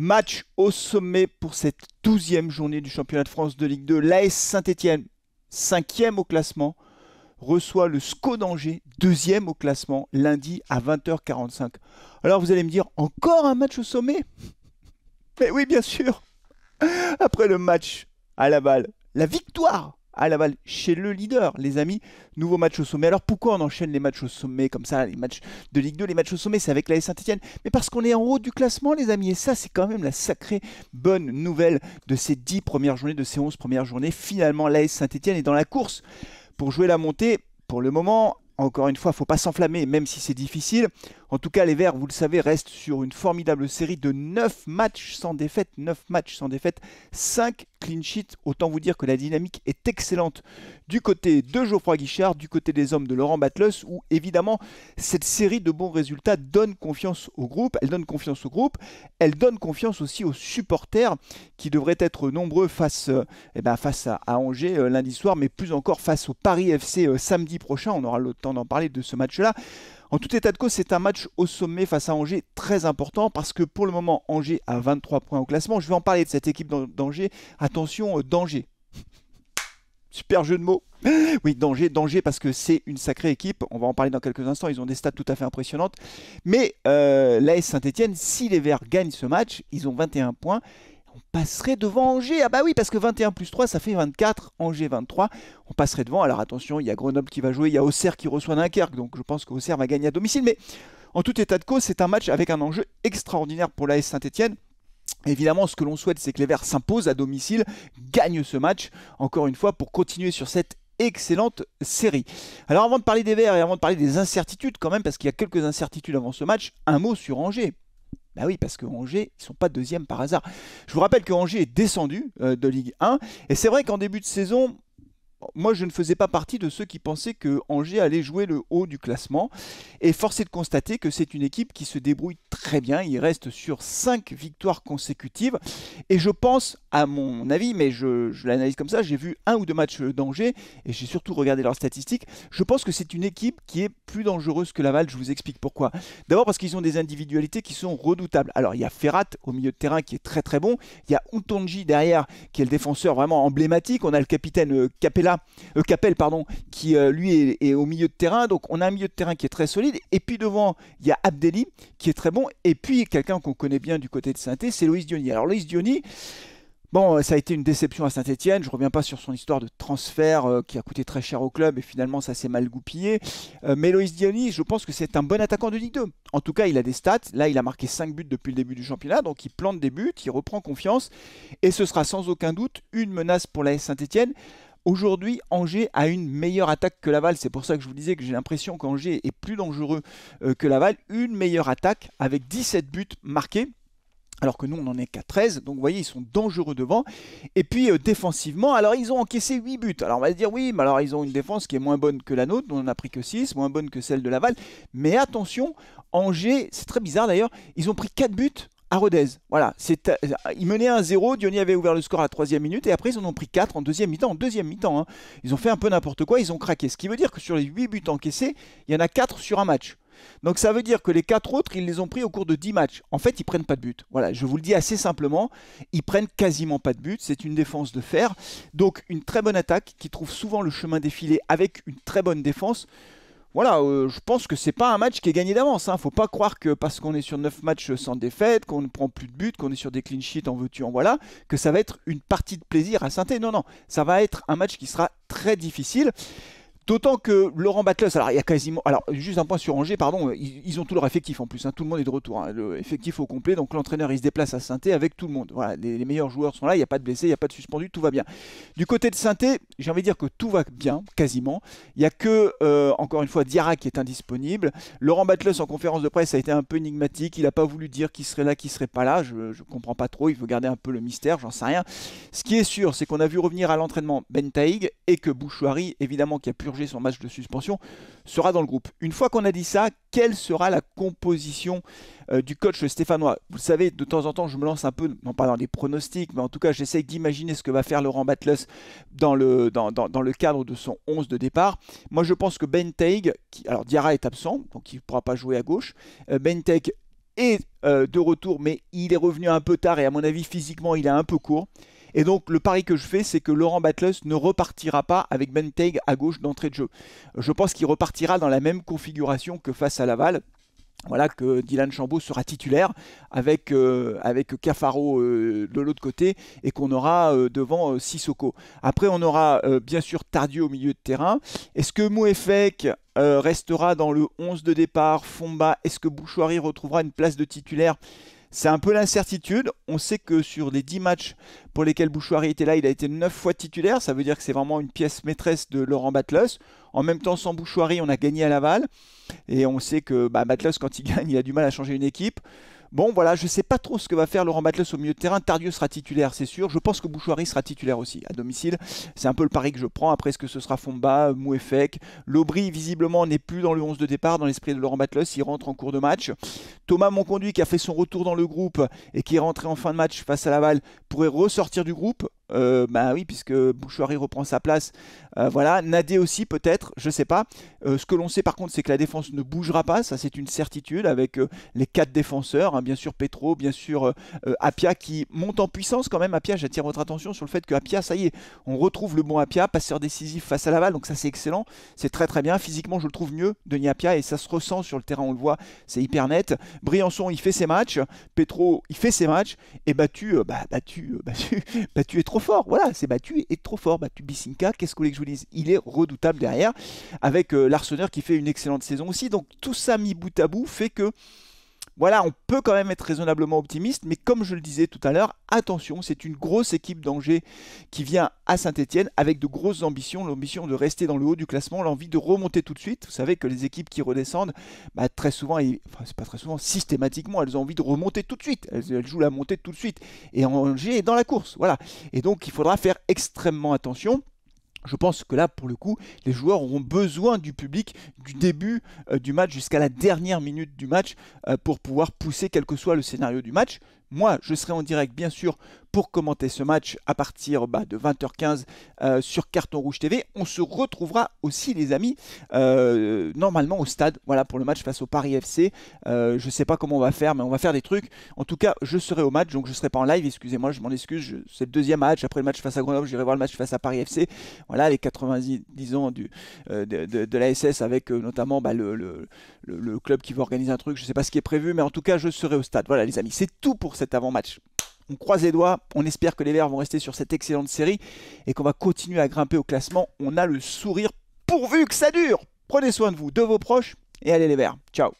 Match au sommet pour cette douzième journée du championnat de France de Ligue 2. L'AS Saint-Etienne, cinquième au classement, reçoit le SCO d'Angers, deuxième au classement, lundi à 20h45. Alors vous allez me dire, encore un match au sommet Mais oui, bien sûr Après le match à la balle, la victoire à Laval chez le leader, les amis. Nouveau match au sommet. Alors pourquoi on enchaîne les matchs au sommet comme ça, les matchs de Ligue 2, les matchs au sommet, c'est avec la Saint-Etienne Mais parce qu'on est en haut du classement, les amis. Et ça, c'est quand même la sacrée bonne nouvelle de ces 10 premières journées, de ces 11 premières journées. Finalement, l'AS Saint-Etienne est dans la course pour jouer la montée. Pour le moment, encore une fois, il faut pas s'enflammer, même si c'est difficile. En tout cas, les Verts, vous le savez, restent sur une formidable série de 9 matchs sans défaite, 9 matchs sans défaite, 5 clean sheets. Autant vous dire que la dynamique est excellente du côté de Geoffroy Guichard, du côté des hommes de Laurent Batlos, où évidemment cette série de bons résultats donne confiance au groupe, elle donne confiance au groupe, elle donne confiance aussi aux supporters qui devraient être nombreux face, eh ben, face à, Angers euh, lundi soir, mais plus encore face au Paris FC euh, samedi prochain. On aura le temps d'en parler de ce match-là. En tout état de cause, c'est un match au sommet face à Angers très important parce que pour le moment, Angers a 23 points au classement. Je vais en parler de cette équipe d'Angers. Attention, euh, danger. Super jeu de mots. Oui, danger, danger, parce que c'est une sacrée équipe. On va en parler dans quelques instants. Ils ont des stats tout à fait impressionnantes. Mais euh, l'AS Saint-Etienne, si les Verts gagnent ce match, ils ont 21 points on passerait devant Angers. Ah bah oui, parce que 21 plus 3, ça fait 24, Angers 23. On passerait devant. Alors attention, il y a Grenoble qui va jouer, il y a Auxerre qui reçoit Dunkerque, donc je pense qu'Auxerre va gagner à domicile. Mais en tout état de cause, c'est un match avec un enjeu extraordinaire pour l'AS Saint-Etienne. Évidemment, ce que l'on souhaite, c'est que les Verts s'imposent à domicile, gagnent ce match, encore une fois, pour continuer sur cette excellente série. Alors avant de parler des Verts et avant de parler des incertitudes quand même, parce qu'il y a quelques incertitudes avant ce match, un mot sur Angers. Bah oui, parce que Angers, ils sont pas deuxième par hasard. Je vous rappelle que Angers est descendu euh, de Ligue 1. Et c'est vrai qu'en début de saison, moi je ne faisais pas partie de ceux qui pensaient que Angers allait jouer le haut du classement. Et force est de constater que c'est une équipe qui se débrouille très bien. Il reste sur 5 victoires consécutives. Et je pense, à mon avis, mais je, l'analyse comme ça, j'ai vu un ou deux matchs d'Angers et j'ai surtout regardé leurs statistiques. Je pense que c'est une équipe qui est plus dangereuse que Laval. Je vous explique pourquoi. D'abord parce qu'ils ont des individualités qui sont redoutables. Alors il y a Ferrat au milieu de terrain qui est très très bon. Il y a Outonji derrière qui est le défenseur vraiment emblématique. On a le capitaine euh, Capella euh, Capel, pardon, qui euh, lui est, au milieu de terrain. Donc on a un milieu de terrain qui est très solide. Et puis devant, il y a Abdelli qui est très bon. Et puis quelqu'un qu'on connaît bien du côté de saint c'est Loïs Diony. Alors Loïs Diony. Bon, euh, ça a été une déception à saint étienne Je ne reviens pas sur son histoire de transfert qui a coûté très cher au club et finalement ça s'est mal goupillé. mais Loïs Diony je pense que c'est un bon attaquant de Ligue 2. En tout cas, il a des stats. Là, il a marqué 5 buts depuis le début du championnat. Donc il plante des buts, il reprend confiance. Et ce sera sans aucun doute une menace pour la Saint-Etienne. Aujourd'hui, Angers a une meilleure attaque que Laval. C'est pour ça que je vous disais que j'ai l'impression qu'Angers est plus dangereux euh, que Laval. Une meilleure attaque avec 17 buts marqués alors que nous on en est qu'à 13, donc vous voyez ils sont dangereux devant, et puis euh, défensivement, alors ils ont encaissé 8 buts, alors on va se dire oui, mais alors ils ont une défense qui est moins bonne que la nôtre, on en a pris que 6, moins bonne que celle de Laval, mais attention, Angers, c'est très bizarre d'ailleurs, ils ont pris 4 buts à Voilà, euh, ils menaient un 0 Diony avait ouvert le score à la troisième minute et après ils en ont pris 4 en deuxième mi-temps. En deuxième mi-temps, hein. ils ont fait un peu n'importe quoi, ils ont craqué. Ce qui veut dire que sur les 8 buts encaissés, il y en a 4 sur un match. Donc ça veut dire que les quatre autres, ils les ont pris au cours de 10 matchs. En fait, ils prennent pas de but. Voilà, je vous le dis assez simplement, ils prennent quasiment pas de but, c'est une défense de fer. Donc une très bonne attaque qui trouve souvent le chemin défilé avec une très bonne défense voilà, euh, je pense que c'est pas un match qui est gagné d'avance. ne hein. Faut pas croire que parce qu'on est sur 9 matchs sans défaite, qu'on ne prend plus de buts, qu'on est sur des clean sheets en veux-tu, en voilà, que ça va être une partie de plaisir à saint Non, non, ça va être un match qui sera très difficile. D'autant que Laurent Batles, alors il y a quasiment, alors juste un point sur Angers, pardon, ils, ont tout leur effectif en plus, hein, tout le monde est de retour, hein, l'effectif effectif au complet, donc l'entraîneur il se déplace à saint avec tout le monde. Voilà, les, meilleurs joueurs sont là, il n'y a pas de blessés, il n'y a pas de suspendus, tout va bien. Du côté de saint j'ai envie de dire que tout va bien, quasiment. Il n'y a que euh, encore une fois Diarra qui est indisponible. Laurent Batles en conférence de presse a été un peu énigmatique, il n'a pas voulu dire qui serait là, qui serait pas là. Je, ne comprends pas trop, il veut garder un peu le mystère, j'en sais rien. Ce qui est sûr, c'est qu'on a vu revenir à l'entraînement Ben Taïg et que Bouchouari, évidemment, qui a pu son match de suspension, sera dans le groupe. Une fois qu'on a dit ça, quelle sera la composition euh, du coach stéphanois Vous savez, de temps en temps, je me lance un peu, non pas dans des pronostics, mais en tout cas, j'essaie d'imaginer ce que va faire Laurent Batles dans le, dans, le cadre de son 11 de départ. Moi, je pense que Ben qui, alors Diarra est absent, donc il ne pourra pas jouer à gauche. ben est euh, de retour, mais il est revenu un peu tard et à mon avis, physiquement, il est un peu court. Et donc le pari que je fais, c'est que Laurent Battles ne repartira pas avec Benteig à gauche d'entrée de jeu. Je pense qu'il repartira dans la même configuration que face à Laval voilà que Dylan Chambaud sera titulaire avec, euh, avec Cafaro euh, de l'autre côté et qu'on aura euh, devant Sissoko. Après, on aura bien sûr Tardieu au milieu de terrain. Est-ce que Mouefek restera dans le 11 de départ Fomba, est-ce que Bouchoirie retrouvera une place de titulaire c'est un peu l'incertitude. On sait que sur les 10 matchs pour lesquels Bouchoirie était là, il a été 9 fois titulaire. Ça veut dire que c'est vraiment une pièce maîtresse de Laurent Batlos. En même temps, sans Bouchoirie, on a gagné à Laval. Et on sait que bah, quand il gagne, il a du mal à changer une équipe. Bon, voilà, je ne sais pas trop ce que va faire Laurent Batles au milieu de terrain. Tardieu sera titulaire, c'est sûr. Je pense que Bouchouari sera titulaire aussi à domicile. C'est un peu le pari que je prends. Après, ce que ce sera Fomba, Mouefek L'Aubry, visiblement, n'est plus dans le 11 de départ, dans l'esprit de Laurent Batles. Il rentre en cours de match. Thomas Monconduit, qui a fait son retour dans le groupe et qui est rentré en fin de match face à Laval, pourrait ressortir du groupe. Euh, bah oui, puisque Bouchouari reprend sa place. Euh, voilà, Nadé aussi peut-être, je sais pas. Euh, ce que l'on sait par contre, c'est que la défense ne bougera pas, ça c'est une certitude, avec les quatre défenseurs, hein, bien sûr Petro, bien sûr Apia qui monte en puissance quand même. Apia, j'attire votre attention sur le fait que Apia, ça y est, on retrouve le bon Apia, passeur décisif face à Laval, donc ça c'est excellent, c'est très très bien. Physiquement, je le trouve mieux, Denis Apia, et ça se ressent sur le terrain, on le voit, c'est hyper net. Briançon, il fait ses matchs, Petro, il fait ses matchs, et battu, bah, battu, battu, battu, battu trop fort. Voilà, c'est battu et trop fort. Battu Bissinka qu'est-ce que vous voulez que je vous dise Il est redoutable derrière, avec euh, qui fait une excellente saison aussi. Donc tout ça mis bout à bout fait que voilà, on peut quand même être raisonnablement optimiste, mais comme je le disais tout à l'heure, attention, c'est une grosse équipe d'Angers qui vient à Saint-Etienne avec de grosses ambitions, l'ambition de rester dans le haut du classement, l'envie de remonter tout de suite. Vous savez que les équipes qui redescendent, bah, très souvent, et, c'est pas très souvent, systématiquement, elles ont envie de remonter tout de suite. Elles, elles jouent la montée tout de suite. Et Angers est dans la course, voilà. Et donc il faudra faire extrêmement attention. Je pense que là, pour le coup, les joueurs auront besoin du public du début euh, du match jusqu'à la dernière minute du match euh, pour pouvoir pousser quel que soit le scénario du match. Moi, je serai en direct, bien sûr, pour commenter ce match à partir bah, de 20h15 euh, sur Carton Rouge TV. On se retrouvera aussi, les amis, euh, normalement au stade, voilà, pour le match face au Paris FC. Euh, je ne sais pas comment on va faire, mais on va faire des trucs. En tout cas, je serai au match, donc je ne serai pas en live, excusez-moi, je m'en excuse. C'est le deuxième match, après le match face à Grenoble, Je vais voir le match face à Paris FC. Voilà, les 90 ans de, la SS avec notamment bah, le le, club qui va organiser un truc, je ne sais pas ce qui est prévu, mais en tout cas, je serai au stade. Voilà les amis, c'est tout pour cet avant-match. On croise les doigts, on espère que les Verts vont rester sur cette excellente série et qu'on va continuer à grimper au classement. On a le sourire pourvu que ça dure. Prenez soin de vous, de vos proches et allez les Verts. Ciao.